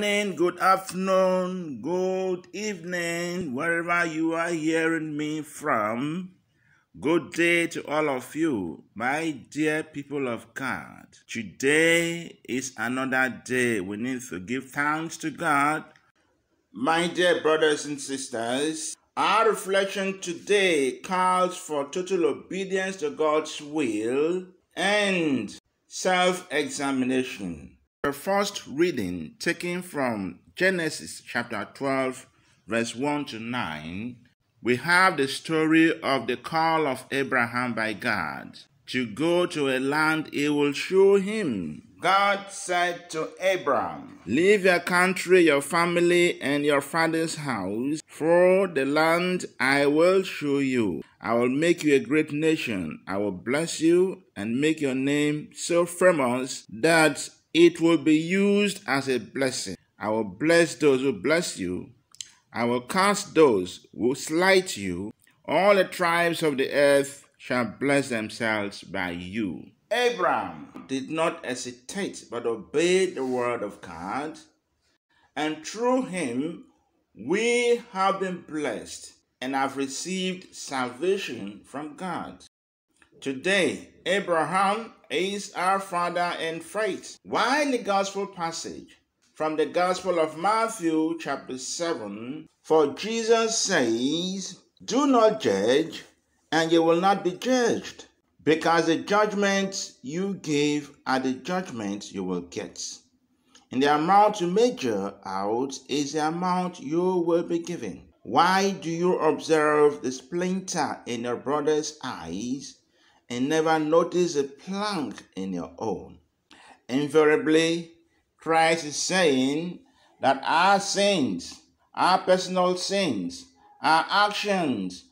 morning, good afternoon, good evening, wherever you are hearing me from. Good day to all of you, my dear people of God. Today is another day we need to give thanks to God. My dear brothers and sisters, our reflection today calls for total obedience to God's will and self examination a first reading taken from Genesis chapter 12, verse 1 to 9, we have the story of the call of Abraham by God to go to a land he will show him. God said to Abraham, Leave your country, your family, and your father's house for the land I will show you. I will make you a great nation. I will bless you and make your name so famous that it will be used as a blessing. I will bless those who bless you. I will curse those who slight you. All the tribes of the earth shall bless themselves by you. Abram did not hesitate but obeyed the word of God, and through him we have been blessed and have received salvation from God. Today, Abraham is our father in faith. in the gospel passage from the Gospel of Matthew, chapter 7, for Jesus says, Do not judge, and you will not be judged, because the judgment you give are the judgment you will get. And the amount you measure out is the amount you will be given. Why do you observe the splinter in your brother's eyes and never notice a plank in your own. Invariably, Christ is saying that our sins, our personal sins, our actions,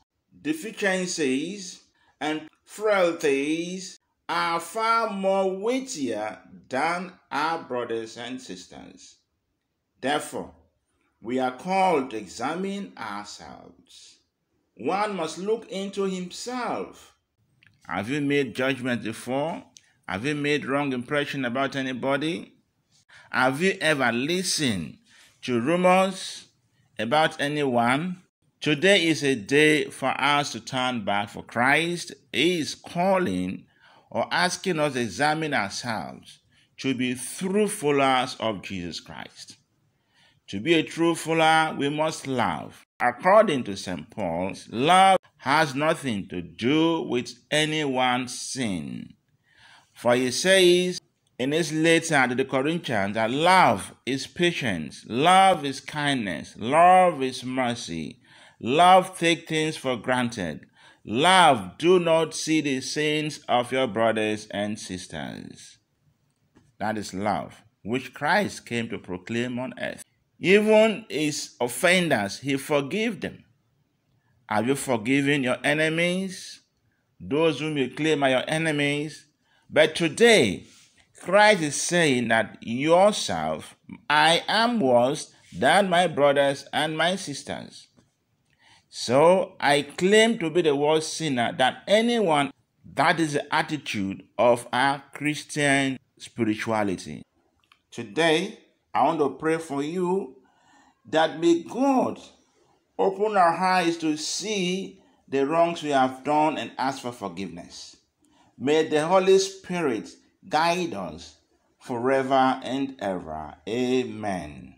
deficiencies, and frailties are far more weightier than our brothers and sisters. Therefore, we are called to examine ourselves. One must look into himself have you made judgment before? Have you made wrong impression about anybody? Have you ever listened to rumors about anyone? Today is a day for us to turn back for Christ is calling or asking us to examine ourselves to be true followers of Jesus Christ. To be a true follower, we must love. According to St. Paul's, love has nothing to do with anyone's sin. For he says in his letter to the Corinthians that love is patience, love is kindness, love is mercy, love take things for granted, love do not see the sins of your brothers and sisters. That is love, which Christ came to proclaim on earth. Even his offenders, he forgave them. Have you forgiven your enemies? Those whom you claim are your enemies? But today, Christ is saying that yourself, I am worse than my brothers and my sisters. So I claim to be the worst sinner than anyone. That is the attitude of our Christian spirituality. Today, I want to pray for you that may God Open our eyes to see the wrongs we have done and ask for forgiveness. May the Holy Spirit guide us forever and ever. Amen.